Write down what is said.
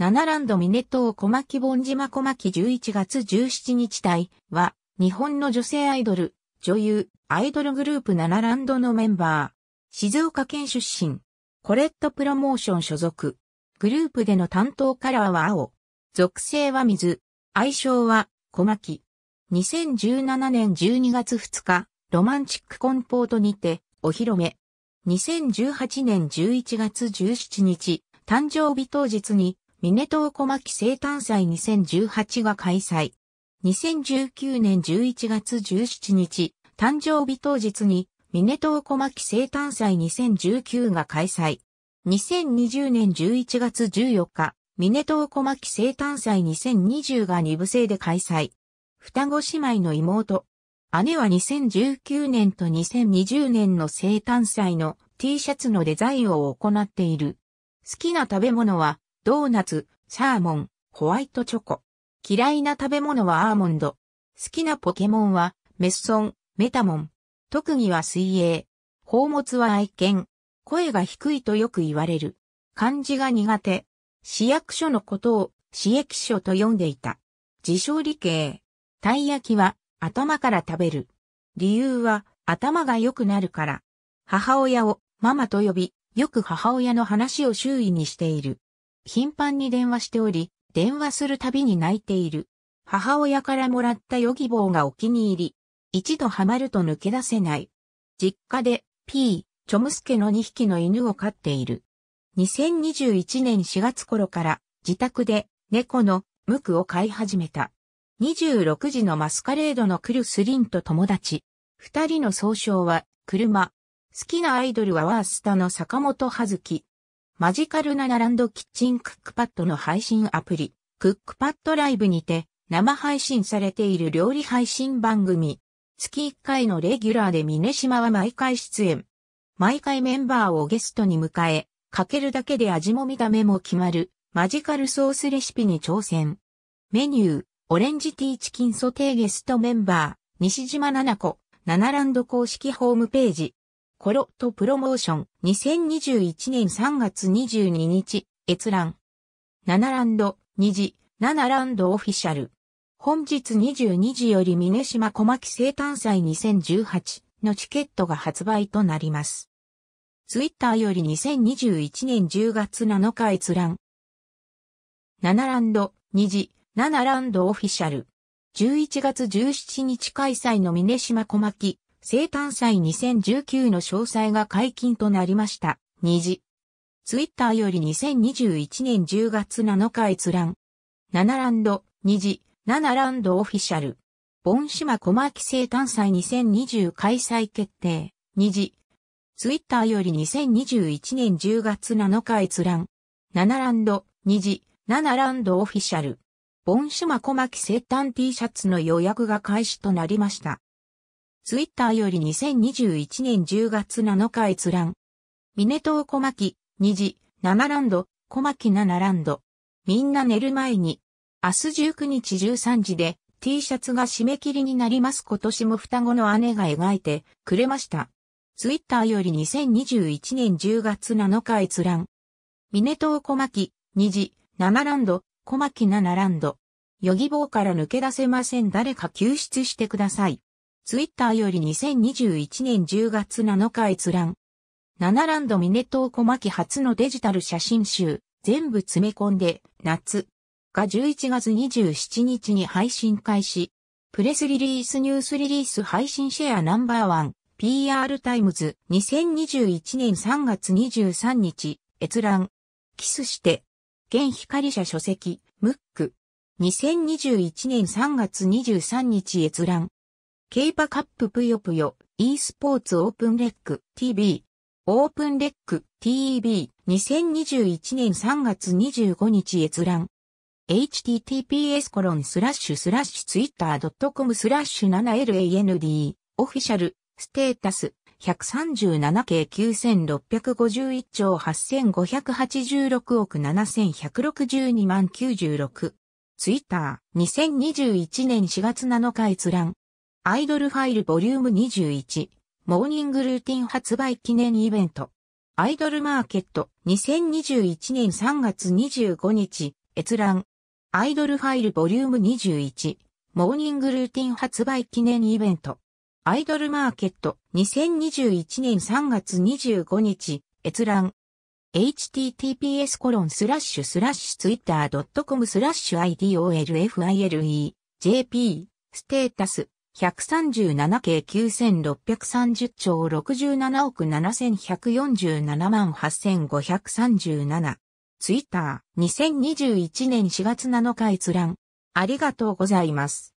7ランドミネ島小牧本島小牧11月17日隊は、日本の女性アイドル、女優、アイドルグループ7ランドのメンバー。静岡県出身。コレットプロモーション所属。グループでの担当カラーは青。属性は水。愛称は小牧。2017年12月2日、ロマンチックコンポートにて、お披露目。2018年11月17日、誕生日当日に、ミネトコ小牧生誕祭2018が開催。2019年11月17日、誕生日当日に、ミネトコ小牧生誕祭2019が開催。2020年11月14日、ミネトコ小牧生誕祭2020が2部制で開催。双子姉妹の妹。姉は2019年と2020年の生誕祭の T シャツのデザインを行っている。好きな食べ物はドーナツ、サーモン、ホワイトチョコ。嫌いな食べ物はアーモンド。好きなポケモンは、メッソン、メタモン。特技は水泳。宝物は愛犬。声が低いとよく言われる。漢字が苦手。市役所のことを、市役所と呼んでいた。自称理系。たい焼きは、頭から食べる。理由は、頭が良くなるから。母親を、ママと呼び、よく母親の話を周囲にしている。頻繁に電話しており、電話するたびに泣いている。母親からもらったヨギボーがお気に入り。一度ハマると抜け出せない。実家で P、チョムスケの2匹の犬を飼っている。2021年4月頃から自宅で猫のムクを飼い始めた。26時のマスカレードのクルスリンと友達。二人の総称は車。好きなアイドルはワースタの坂本葉月。マジカルなランドキッチンクックパッドの配信アプリ、クックパッドライブにて生配信されている料理配信番組。月1回のレギュラーで峰島は毎回出演。毎回メンバーをゲストに迎え、かけるだけで味も見た目も決まる、マジカルソースレシピに挑戦。メニュー、オレンジティーチキンソテーゲストメンバー、西島七子、7ランド公式ホームページ。コロットプロモーション2021年3月22日閲覧7ランド2次、7ランドオフィシャル本日22時より峰島小牧生誕祭2018のチケットが発売となります。ツイッターより2021年10月7日閲覧7ランド2次、7ランドオフィシャル11月17日開催の峰島小牧生誕祭2019の詳細が解禁となりました。2次。ツイッターより2021年10月7日閲覧。7ランド、2次、7ランドオフィシャル。盆島小牧生誕祭2020開催決定。2次。ツイッターより2021年10月7日閲覧。7ランド、2次、7ランドオフィシャル。盆島小牧生誕 T シャツの予約が開始となりました。ツイッターより2021年10月7日閲覧。ミネトウ小牧、2時、7ランド、小牧ナランド。みんな寝る前に。明日19日13時で T シャツが締め切りになります。今年も双子の姉が描いてくれました。ツイッターより2021年10月7日閲覧。ミネトウ小牧、2時、7ランド、小牧ナランド。ヨギ棒から抜け出せません。誰か救出してください。ツイッターより2021年10月7日閲覧。7ランドミネトーコマキ初のデジタル写真集、全部詰め込んで、夏。が11月27日に配信開始。プレスリリースニュースリリース配信シェアナンバーワン。PR タイムズ2021年3月23日。閲覧。キスして。現光社書籍、ムック。2021年3月23日閲覧。ケイパカップぷよぷよ e スポーツオープンレック TV オープンレック TEB2021 年3月25日閲覧 https コロンスラッシュスラッシュツイッター .com スラッシュ 7land オフィシャルステータス137系9651兆8586億7162万96ツイッター2021年4月7日閲覧アイドルファイルボリューム21、モーニングルーティン発売記念イベント。アイドルマーケット2021年3月25日、閲覧。アイドルファイルボリューム21、モーニングルーティン発売記念イベント。アイドルマーケット2021年3月25日、閲覧。https コロンスラッシュスラッシュツイッター .com スラッシュ idolfile jp ステータス137計9630兆67億7147万8537。ツイッター2021年4月7日閲覧。ありがとうございます。